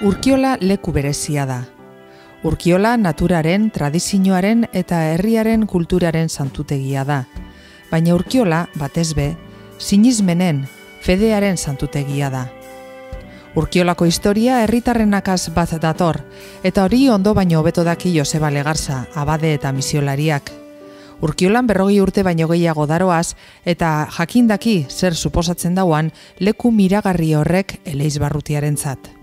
Urkiola leku berezia da. Urkiola naturaren, tradizioaren eta herriaren kulturaren santutegia da. Baina urkiola, batez be, sinizmenen, fedearen santutegia da. Urkiolako historia herritarrenakaz bat dator, eta hori ondo baino hobeto daki Joseba Legarza, abade eta misiolariak. Urkiolan berrogi urte baino gehiago daroaz, eta jakindaki zer suposatzen dauan leku miragarri horrek eleiz barrutiaren zat.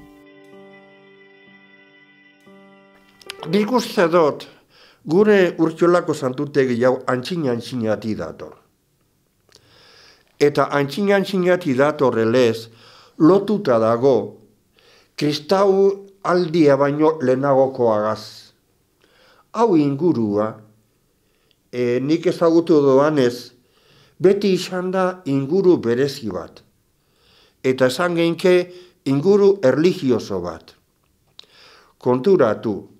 Nik dut, gure urtsulako santutegi jau antxin sinati dator. Eta antxin sinati dator elez, lotuta dago, kristau aldia baino lehenagoko agaz. Hau ingurua, e, nik ezagutu doanez, beti izan da inguru berezi bat. Eta esan genke inguru erligioso bat. Konturatu,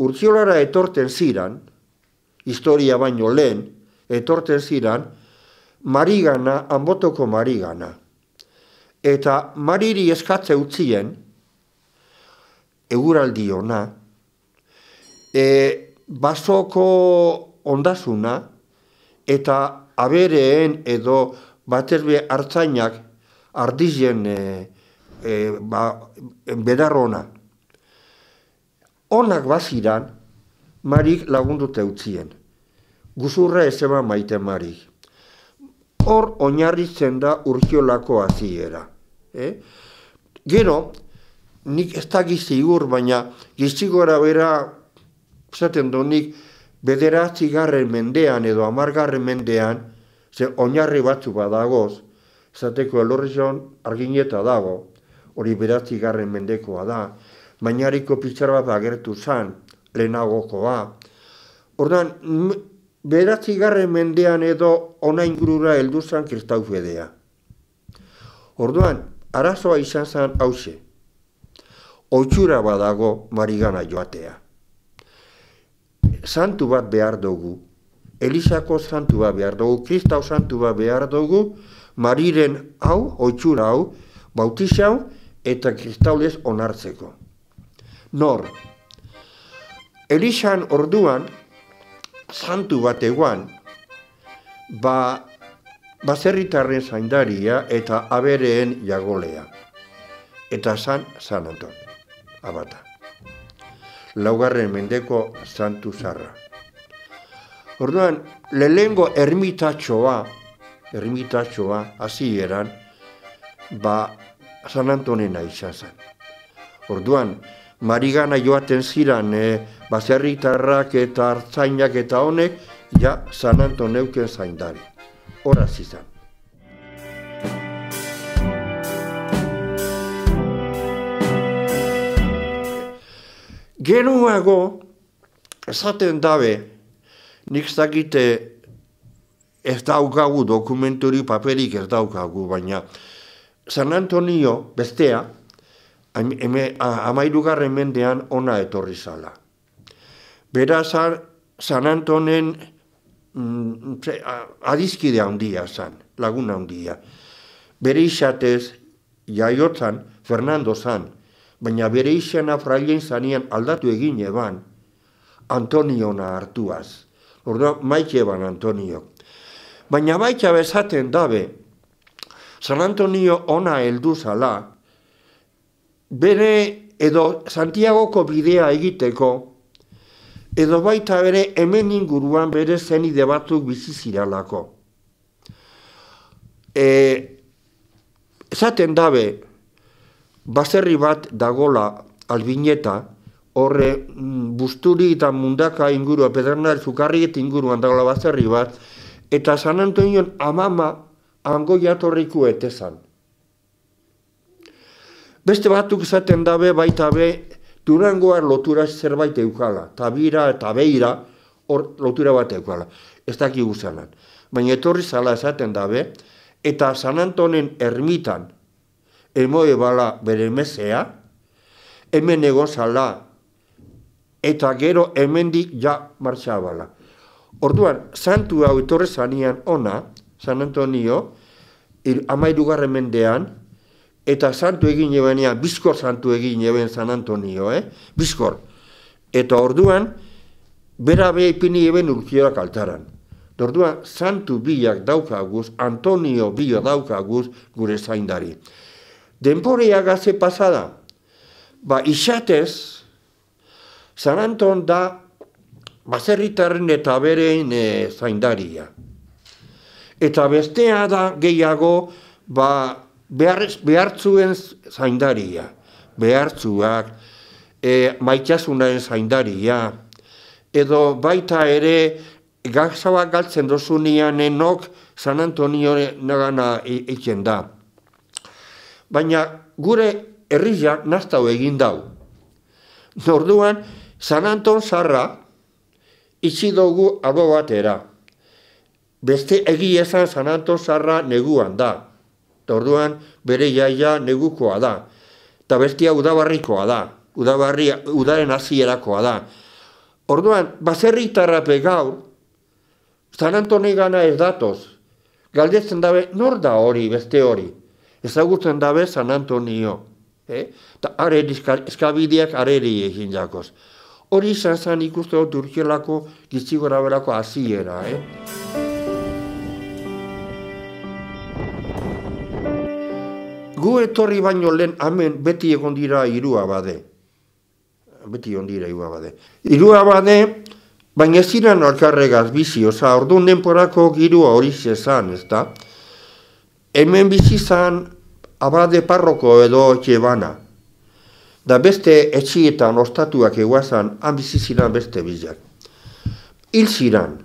Urtziolara etorten ziran, historia baino lehen, etorten ziran, marigana, anbotoko marigana. Eta mariri eskatze utzien, eguraldi ona, e, basoko ondasuna, eta abereen edo baterbe hartzainak ardizien e, e, ba, bedarrona onak baziran, marik lagundute utzien. Guzurra ez eba maite marik. Hor oinarritzen da urkiolako aziera. Eh? Gero, nik ez da gizigur, baina gizigora bera, zaten du nik, bederatzi garren mendean edo amargarren mendean, ze oinarri batzu badagoz, zateko elorrizion argineta dago, hori bederatzi garren mendekoa da, mainariko pizar bat agertu zan, lehenagokoa. Ordan beratzi garren mendean edo ona ingurura heldu zan kristau fedea. Orduan, arazoa izan zan hause. Otxura badago marigana joatea. Santu bat behar dugu. Elisako santu bat behar dugu. Kristau santu bat behar dugu. Mariren hau, otsura hau, bautizau eta kristau onartzeko nor. Elixan orduan, santu eguan, ba, bazerritarren zaindaria eta abereen jagolea. Eta san, san anton, abata. Laugarren mendeko santu zarra. Orduan, lelengo ermitatxoa, ermitatxoa, hazi eran, ba, San Antonena izan Orduan, marigana joaten ziran e, eh, baserritarrak eta hartzainak eta honek ja San Antoneuken zaindari. Horaz izan. Genuago, esaten dabe, nik zakite ez daukagu dokumenturi paperik ez daukagu, baina San Antonio bestea, amairugarren mendean ona etorri zala. Beraz, San Antonen mm, adizkide handia zan, laguna handia. Bere isatez, jaiotzan, Fernando zan, baina bere isena frailen zanian aldatu egin eban, Antoniona hartuaz. Orda, maite eban Antonio. Baina baita bezaten dabe, San Antonio ona heldu bere edo Santiagoko bidea egiteko, edo baita bere hemen inguruan bere zenide batzuk bizi ziralako. E, dabe, baserri bat dagola albineta, horre mm, busturi eta mundaka ingurua, pedernar zukarriet inguruan dagola baserri bat, eta San Antonioan amama angoiatorriku etezan. Beste batuk zaten dabe baita be durangoa lotura zerbait eukala. Tabira eta beira hor lotura bat eukala. Ez daki guztanan. Baina etorri zala zaten dabe eta San Antonen ermitan emoe bala bere mesea hemen egon zala eta gero hemendik dik ja martxa Orduan, santu hau etorri zanian ona San Antonio ir, amairugarren mendean eta santu egin ebenean, bizkor santu egin eben San Antonio, eh? bizkor. Eta orduan, bera beha ipini eben urkiorak altaran. Orduan, santu biak daukaguz, Antonio bio daukaguz gure zaindari. Denporea gaze pasada, ba, isatez, San Anton da bazerritaren eta berein e, eh, zaindaria. Eta bestea da gehiago, ba, behar, behartzuen zaindaria, behartzuak, e, maitasunaren zaindaria, edo baita ere gazabak galtzen dozunean enok San Antonio nagana egiten da. Baina gure herria naztau egin dau. Norduan, San Anton zarra itxi dugu abo batera. Beste egia esan San Anton zarra neguan da orduan bere jaia negukoa da. Eta bestia udabarrikoa da. Udabarri, udaren hasierakoa da. Orduan, baserri tarrape gaur, San Antoni gana ez datoz. Galdetzen dabe, nor da hori, beste hori. Ezagutzen dabe San Antonio. Eh? are eskabideak areri egin Hori izan zen ikustu dut urkielako gizigora berako aziera. Eh? gu etorri baino lehen hemen beti egon dira irua bade. Beti egon dira irua bade. Irua bade, baina ez dira bizi, oza, orduan denporako girua hori zezan, ez da? Hemen bizi zan abade parroko edo etxebana. Da beste etxietan ostatuak eguazan, han bizi ziran beste bizak. Hil ziran,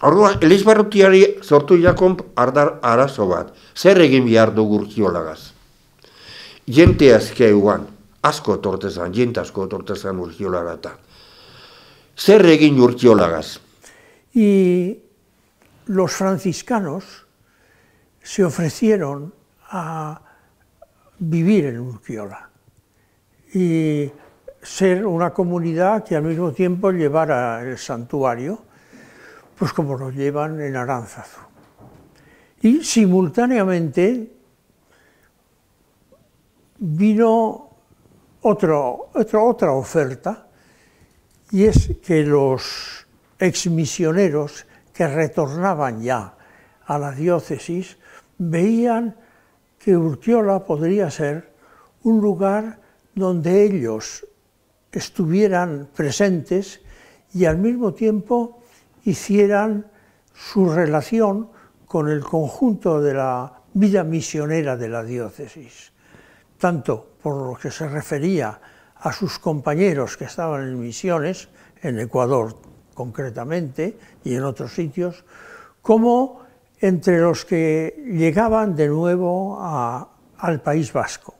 Orduan, barrutiari sortu jakon ardar arazo bat, zer egin bihar dugu urtsiolagaz. Jente azkeuan, asko tortezan, jente asko tortezan urtsiolagata. Zer egin urtsiolagaz. I los franciscanos se ofrecieron a vivir en Urquiola y ser una comunidad que al mismo tiempo llevara el santuario pues como lo llevan en Aránzazu. Y simultáneamente vino otra oferta, y es que los exmisioneros que retornaban ya a la diócesis veían que Urtiola podría ser un lugar donde ellos estuvieran presentes y al mismo tiempo hicieran su relación con el conjunto de la vida misionera de la diócesis, tanto por lo que se refería a sus compañeros que estaban en misiones, en Ecuador concretamente y en otros sitios, como entre los que llegaban de nuevo al País Vasco.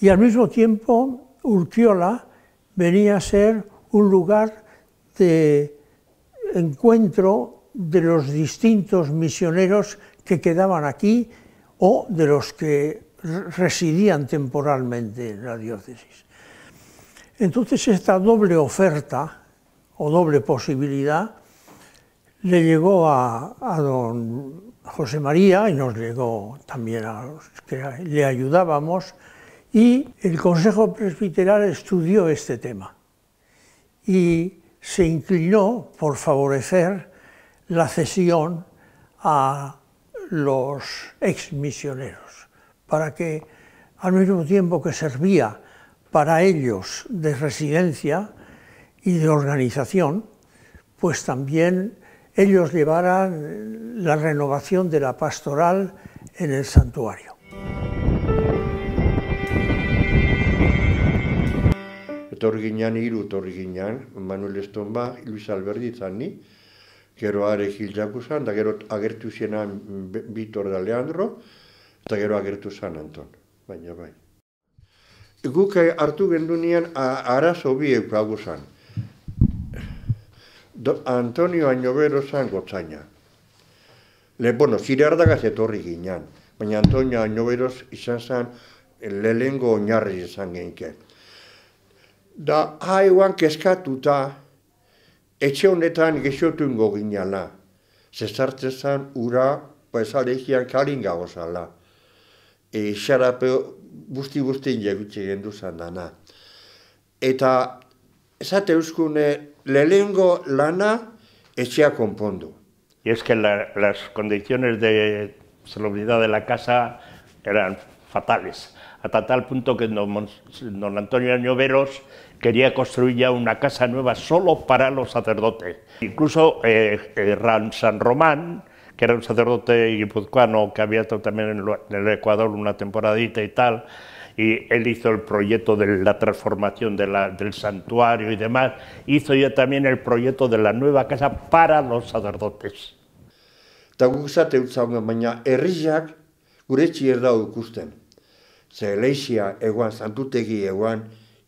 Y al mismo tiempo, Urquiola venía a ser un lugar de encuentro de los distintos misioneros que quedaban aquí o de los que residían temporalmente en la diócesis. Entonces esta doble oferta o doble posibilidad le llegó a, don José María y nos llegó también a los que le ayudábamos y el Consejo Presbiteral estudió este tema y se inclinó por favorecer la cesión a los exmisioneros, para que al mismo tiempo que servía para ellos de residencia y de organización, pues también ellos llevaran la renovación de la pastoral en el santuario. etorri ginean, hiru etorri Manuel Estonba, Luis Alberti, ni, gero are hiljaku zan, da gero agertu zena Vitor da Leandro, eta gero agertu zan Anton, baina bai. Guk hartu gendu nian arazo bi eukagu Antonio Añobero zan gotzaina. Le, bueno, zire ardagaz etorri baina Antonio Añobero izan zan lehengo oinarri izan genkean da haiuan keskatuta etxe honetan gesiotu ingo ginala. Zezartzen zen ura paisalekian kalin gago zala. E, xarape busti bustin jegutxe dana. Eta esate euskune lehengo lana etxea konpondu. Y es la, las condiciones de salubridad de la casa eran fatales, hasta tal punto que don, Antonio Añoveros quería construir ya una casa nueva solo para los sacerdotes. Incluso eh, eh San Román, que era un sacerdote guipuzcoano que había estado también en el Ecuador una temporadita y tal, y él hizo el proyecto de la transformación de la, del santuario y demás, hizo ya también el proyecto de la nueva casa para los sacerdotes. Eta guk baina herriak gure ikusten. ze leizia eguan, zantutegi eguan,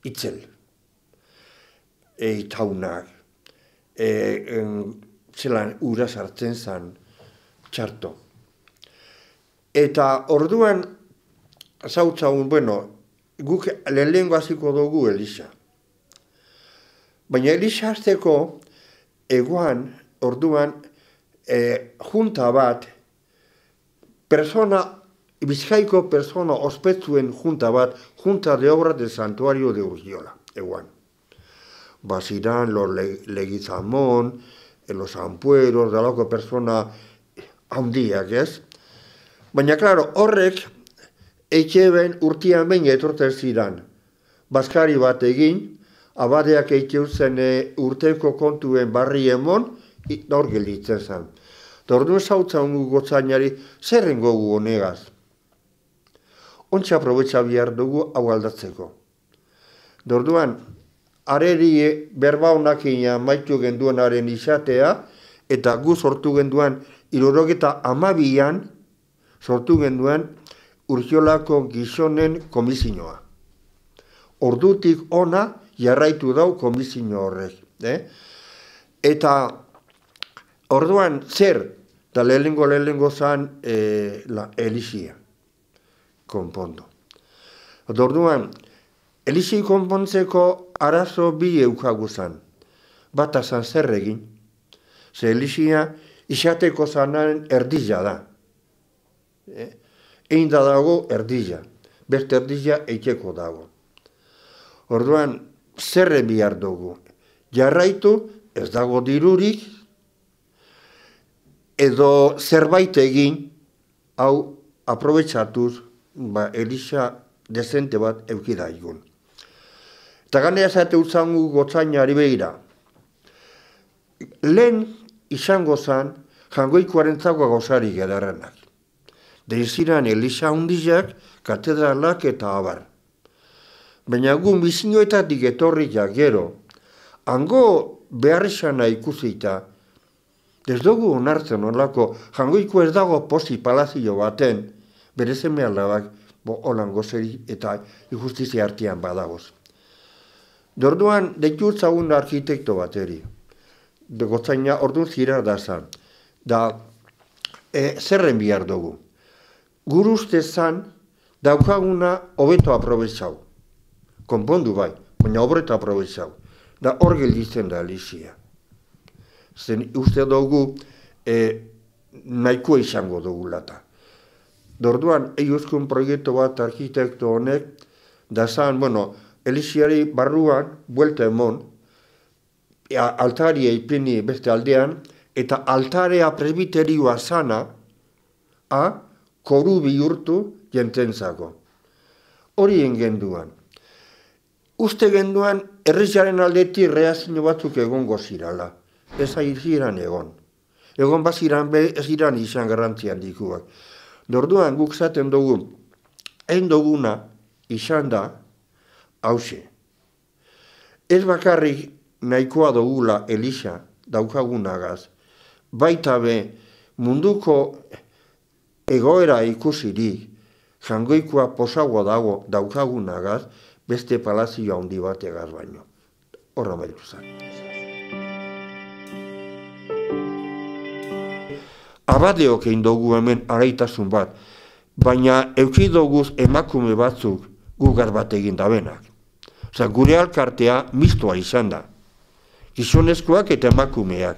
itzel. E, itaunak. E, en, zelan, ura sartzen zan, txarto. Eta orduan, zautzaun, bueno, guk lehen guaziko dugu, Elisa. Baina Elisa azteko, eguan, orduan, e, junta bat, persona Bizkaiko persona ospetzuen junta bat, junta de obra de santuario de Urgiola, eguan. Basiran, lor le, en eh, los ampueros, dalako persona eh, handiak, ez? Baina, klaro, horrek eitxeben urtian behin etorten zidan. Baskari bat egin, abadeak eitxeuzen eh, urteko kontuen barri emon, nor gelitzen zen. Dordun zautzen gu gotzainari, zerren gogu honegaz ontsa probetsa bihar dugu hau aldatzeko. Dorduan, arerie berba honak ina maitu genduanaren izatea, eta gu sortu genduan, amabian, sortu genduan, urtiolako gizonen komizinoa. Ordutik ona, jarraitu dau komizino horrek. Eh? Eta, orduan, zer, eta lehenengo lehenengo zan, eh, la, elixia konpondo. Orduan, elixi konpontzeko arazo bi eukagu zan. Bata zan zer egin, ze elixia isateko zanaren erdila da. Eh? Egin da dago erdila, beste erdila eiteko dago. Orduan, zerre bihar dugu. Jarraitu, ez dago dirurik, edo zerbait egin, hau aprobetsatuz, ba, elisa dezente bat eukida igun. Eta ganea zaitu zangu gotzaina Lehen izango zan, jangoikoaren zagoa gauzari gedarrenak. Deiziran elisa hundizak, katedralak eta abar. Baina gu mizinoetatik etorria gero, hango behar esana ikusita, ez onartzen onlako, jangoiko ez dago posi palazio baten, berezen mehala bak, bo, zeri eta injustizia artian badagoz. Dorduan, deitu arkitekto bateri. eri. Gotzaina, orduan zira da zan. Da, e, zerren bihar dugu. Guruzte zan, daukaguna hobeto aprobezau. Konpondu bai, baina obreto aprobezau. Da, hor gelditzen da alizia. Zen, uste dugu, e, nahikoa izango dugu lata. Dorduan, eguzkun proiektu bat arkitektu honek, da zan, bueno, Elisiari barruan, buelta emon, e, altaria ipini beste aldean, eta altarea presbiterioa sana, a, koru bihurtu zago. Hori engen duan. Uste genduan, errizaren aldeti reazio batzuk egongo zirala. Ez ari egon. Egon bat ez izan garantzian dikuak. Dorduan guk zaten dugu, en doguna izan da, hause. Ez bakarrik nahikoa dugula Elisa daukagunagaz, baita be munduko egoera ikusiri, jangoikoa posagoa dago daukagunagaz, beste palazio handi bategaz baino. Horra maitu abadeok egin dugu hemen araitasun bat, baina euki doguz emakume batzuk gugar bat egin da benak. gure alkartea mistoa izan da. Gizonezkoak eta emakumeak.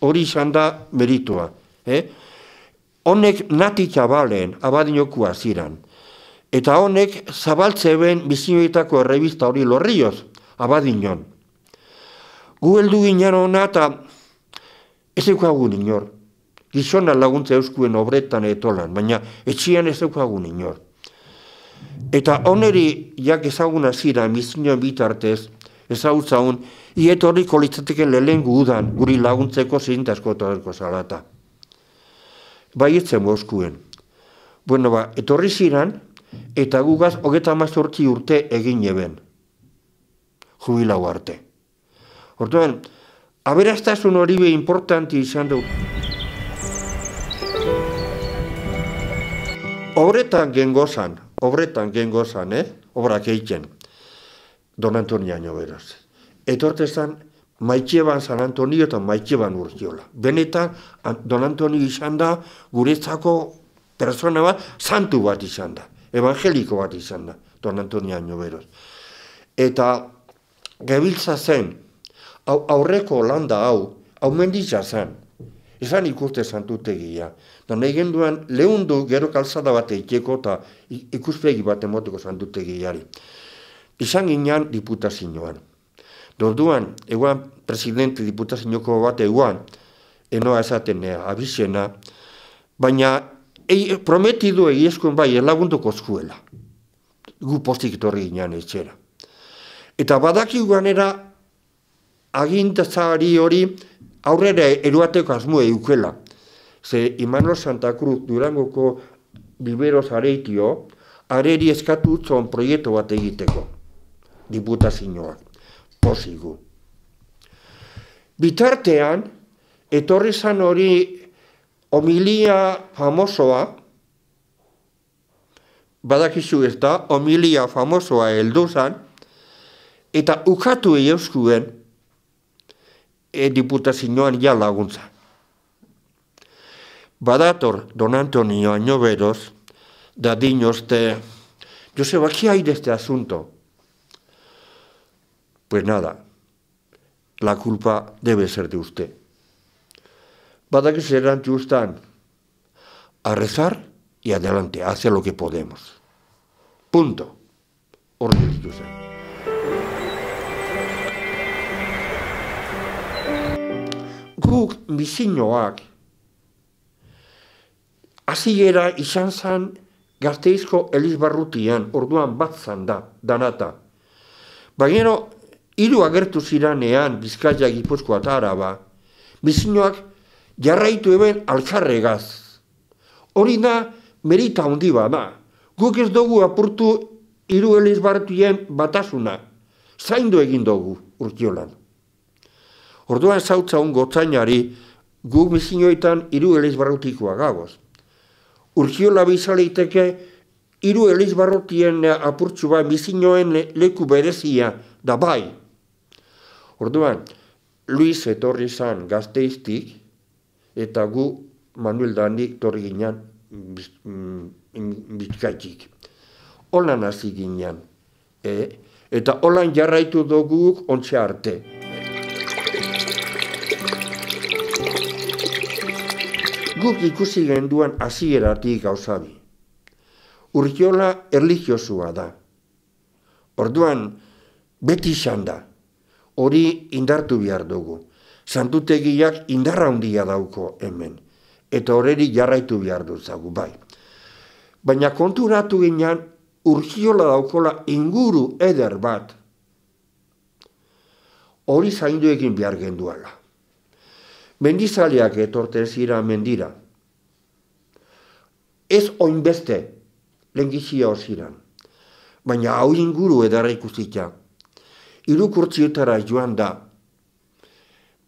Hori izan da meritua. Eh? Honek natik txabalen abadinokua ziran. Eta honek zabaltze ben bizinoetako errebizta hori lorrioz abadinon. Gu heldu ginen hona eta ez dukagun inor gizona laguntza euskuen obretan etolan, baina etxian ez daukagun inor. Eta oneri jak ezaguna zira mizinioen bitartez, ezagutza hon, iet horri kolitzateken lehengu gudan, guri laguntzeko zintasko eta horreko zalata. Bai etzen bozkuen. Bueno ba, etorri ziran, eta gugaz hogeta mazortzi urte egin eben. Jubilau arte. Hortuan, aberastasun hori be importanti izan dut. Du... obretan gengozan, obretan gengozan, eh? Obrak eiken, don Antonia beraz. Etorte maitxeban San Antonio eta maitxeban urtiola. Benetan, don Antonio izan da, guretzako persona bat, santu bat izan da, evangeliko bat izan da, don Antonia beraz. Eta, gebiltza zen, aurreko landa hau, hau mendiza zen, Izan ikuste santutegia. Da nahi genduan, lehundu gero kalzada bat eiteko eta ikuspegi bat emoteko santutegiari. Izan ginean diputazioan. Dorduan, eguan presidente diputazioko bat eguan, enoa ezaten eh, abizena, baina ei, prometidu egiezkoen bai elagunduko zuela. Gu postik torri ginean etxera. Eta badaki era, agintazari hori aurrera eruateko asmoa eukela. Ze Imano Santa Cruz Durangoko biberoz areitio, areri eskatu zon proieto bat egiteko, diputazinoa, pozigu. Bitartean, etorri zan hori homilia famosoa, badakizu ez da, homilia famosoa heldu eta ukatu eusku e diputazioan ja laguntza. Badator don Antonio Añoveros, da diños de, Joseba, ¿qué hay de este asunto? Pues nada, la culpa debe ser de usted. que erantzi ustan, a rezar y adelante, hace lo que podemos. Punto. orden orden guk bizinoak, azigera izan zan gazteizko elizbarrutian, orduan bat zan da, danata. Bagero, hiru agertu ziranean bizkaia gipuzkoa eta araba, bizinoak jarraitu eben alzarregaz. Hori da, merita handi da. Guk ez dugu apurtu hiru elizbarrutien batasuna. Zaindu egin dugu urtiolan. Orduan zautza gotzainari, guk misinioetan hiru eliz barrutikoa gagoz. Urkio labizaleiteke, hiru elizbarrutien barrutien eh, apurtzu bai, leku berezia, da bai. Orduan, Luis etorri zan gazteiztik, eta gu Manuel Dani torri ginen mm, bizkaitik. Olan hasi ginen eh? eta olan jarraitu duguk ontsa arte. guk ikusi genduan hasieratik gauza Urgiola Urkiola erlijiosua da. Orduan, beti izan da. Hori indartu behar dugu. Santutegiak indarra handia dauko hemen. Eta horreri jarraitu behar duzagu, bai. Baina konturatu ginean, urkiola daukola inguru eder bat. Hori zainduekin behar genduala mendizaleak etorten zira mendira. Ez oinbeste, lengizia ziren. Baina hau inguru edarra ikustitza. Irukurtziotara joan da,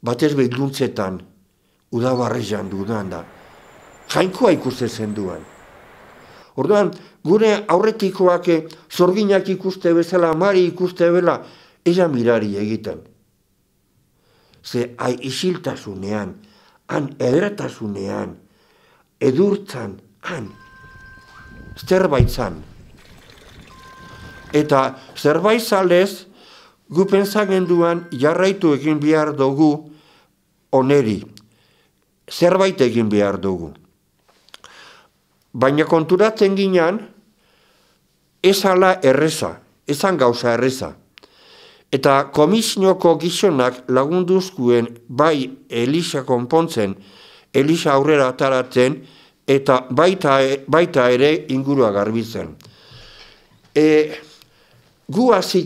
batez behiluntzetan, udabarrezan dudan da. Jainkoa ikusten zen duan. Orduan, gure aurretikoak zorginak eh, ikuste bezala, mari ikuste bela, ezan mirari egiten ze hai isiltasunean, han edertasunean, edurtzan, han, zerbait zan. Eta zerbait zalez, gupen jarraitu egin behar dugu oneri. Zerbait egin behar dugu. Baina konturatzen ginen, ez erreza, ezan gauza erreza. Eta komisinoko gizonak lagunduzkuen bai Elisa konpontzen, Elisa aurrera ataratzen, eta baita, e, baita ere ingurua garbitzen. E, gu hasi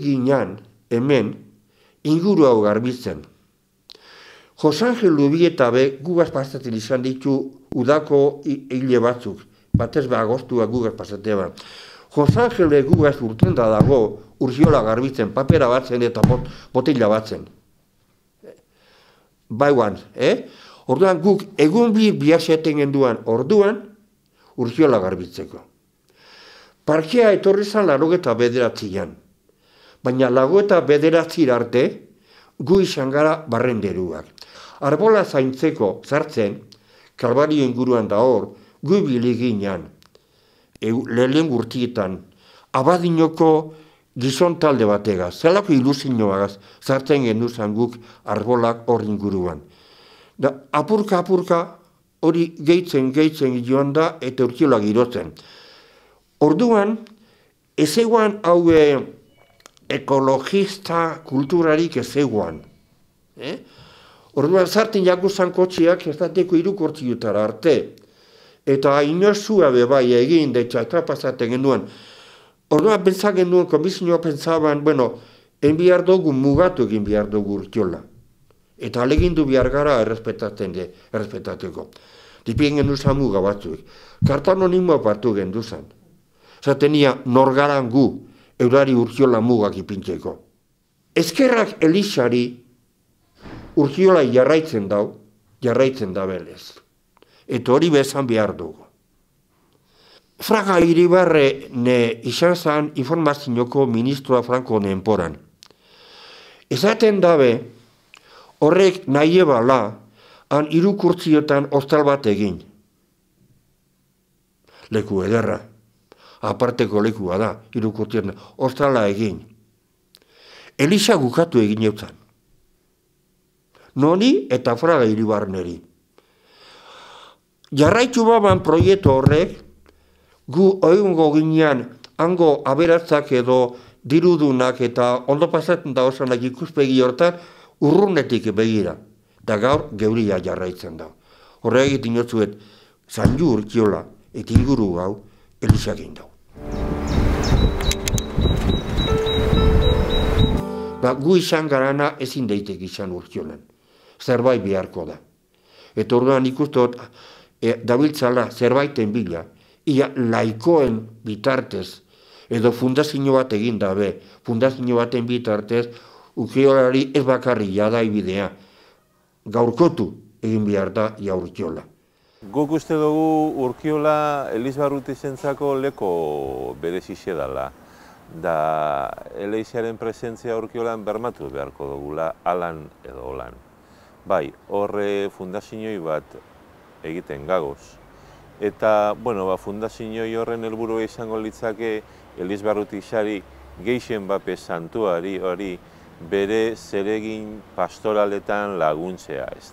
hemen ingurua garbitzen. Josangel Lubieta be gu izan ditu udako hile batzuk, batez behagostua gu gazpazatea ba. Josangel e gu da dago urziola garbitzen, papera batzen eta bot, botila batzen. Baiguan, eh? Orduan guk egun bi biaxeten genduan orduan urziola garbitzeko. Parkea etorri zan laro eta bederatzi Baina lago eta bederatzi arte gu izan barrenderuak. Arbola zaintzeko zartzen, kalbario inguruan da hor, gu biligin jan. E, Lehen abadinoko gizon talde bategaz, zelako iluzinoagaz, zartzen genuzan guk arbolak hor inguruan. Da, apurka, apurka, hori gehitzen, gehitzen joan da, eta urkiola girotzen. Orduan, ez eguan haue ekologista kulturarik ez eguan. Eh? Orduan, zartzen jakuzan kotxiak ez da irukortzi arte. Eta inosua bebaia egin, da etxatrapazaten genuen. Orduan, pentsagen duen, komisioa pentsaban, bueno, en bihar dugu mugatu egin behar dugu urtiola. Eta alegin du bihar gara errespetatzen de, errespetateko. Dipien genu zan muga batzuk. Karta anonimoa batu gen duzan. Zatenia, norgaran gu, eurari urtiola mugak ipintzeko. Ezkerrak elixari urtiola jarraitzen dau, jarraitzen dabelez. Eta hori bezan behar dugu. Fraga Iribarre ne izan zan informazioko ministroa franko enporan. Ezaten dabe, horrek nahi ebala, han irukurtziotan oztal bat egin. Leku ederra, aparteko lekua da, irukurtziotan oztala egin. Elisa gukatu egin eutzen. Noni eta fraga iribarneri. Jarraitu baban proieto horrek, gu oiungo ginean ango aberatzak edo dirudunak eta ondo pasatzen da osanak ikuspegi hortan urrunetik begira. Da gaur geuria jarraitzen da. Horregi dinotzuet, zanju urkiola, ekinguru gau, elisak indau. Ba, gu izan garana ezin daitek izan urkionen. Zerbait beharko da. Eta orduan ikustot, e, eh, dabiltzala zerbaiten bila, ia laikoen bitartez, edo fundazio bat eginda be, fundazio baten bitartez, ukiolari ez bakarri jada ibidea, gaurkotu egin behar da Urkiola. Guk uste dugu urkiola Elizbarruti zentzako leko berezize dela. Da eleizaren presentzia urkiolan bermatu beharko dugula alan edo olan. Bai, horre fundazioi bat egiten gagoz eta bueno, ba, fundazio horren helburua izango litzake Elizbarruti sari geixen bape santuari hori bere zeregin pastoraletan laguntzea, ez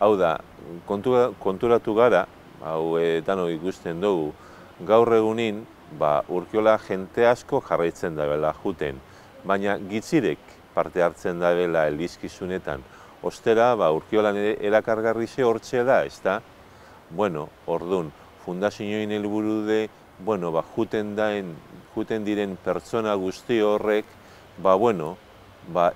Hau da, kontu, konturatu gara, hau etan eh, ikusten dugu, gaur egunin, ba, urkiola jente asko jarraitzen da bela juten, baina gitzirek parte hartzen da bela elizkizunetan. Ostera, ba, urkiolan erakargarri ze hortxe da, ez bueno, ordun, fundazioin helburu de, bueno, ba, juten, diren pertsona guzti horrek, ba, bueno, ba,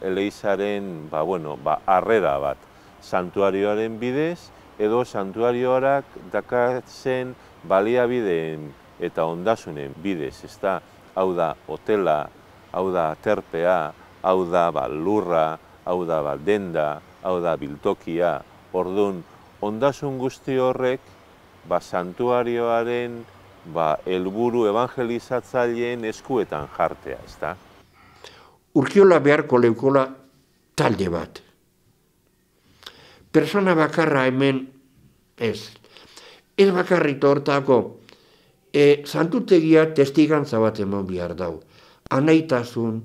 eleizaren, ba, bueno, ba, arrera bat, santuarioaren bidez, edo santuarioarak dakatzen baliabideen eta ondasunen bidez, ez hau da, hotela, hau da, terpea, hau da, ba, lurra, hau da, ba, denda, hau da, biltokia, orduan, ondasun guzti horrek ba, santuarioaren ba, elburu evangelizatzaileen eskuetan jartea, ezta? da? Urkiola beharko leukola talde bat. Persona bakarra hemen ez. Ez bakarrito hortako e, santutegia testigantza bat eman behar dau. Anaitasun,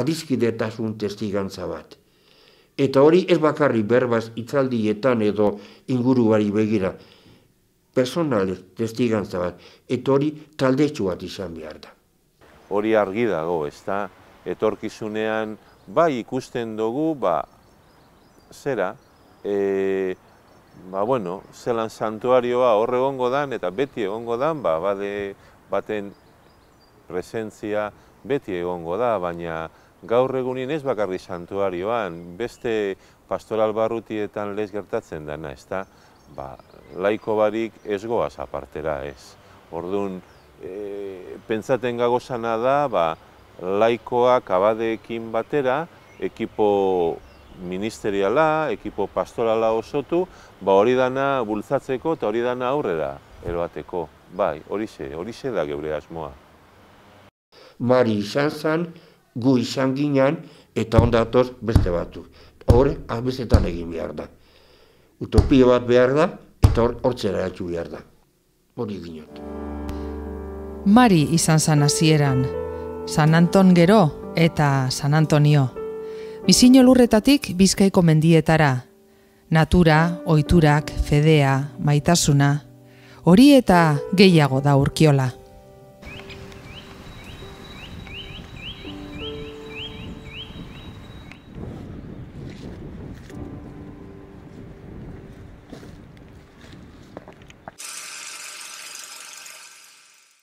adizkidetasun testigantza bat. Eta hori ez bakarri berbaz itzaldietan edo inguruari begira. Personal testigantza bat. Eta hori talde bat izan behar da. Hori argi dago, ez da, etorkizunean, bai ikusten dugu, ba, zera, e, ba, bueno, zelan santuarioa horre egongo dan, eta beti egongo dan, ba, bade, baten presentzia beti egongo da, baina, gaur egunin ez bakarri santuarioan, beste pastoral barrutietan lez gertatzen dena, ez da, ba, laiko barik ez goaz apartera, ez. Orduan, e, pentsaten gago sana da, ba, laikoak abadeekin batera, ekipo ministeriala, ekipo pastorala osotu, ba, hori dana bultzatzeko eta hori dana aurrera, eroateko, bai, hori ze, hori ze da geure asmoa. Mari izan gu izan ginean, eta ondator beste batzuk. Horre, ahbezetan egin behar da. Utopio bat behar da, eta hor hor behar da. Hori ginot. Mari izan zan hasieran, San Anton gero eta San Antonio. Bizino lurretatik bizkaiko mendietara. Natura, oiturak, fedea, maitasuna. Hori eta gehiago da urkiola.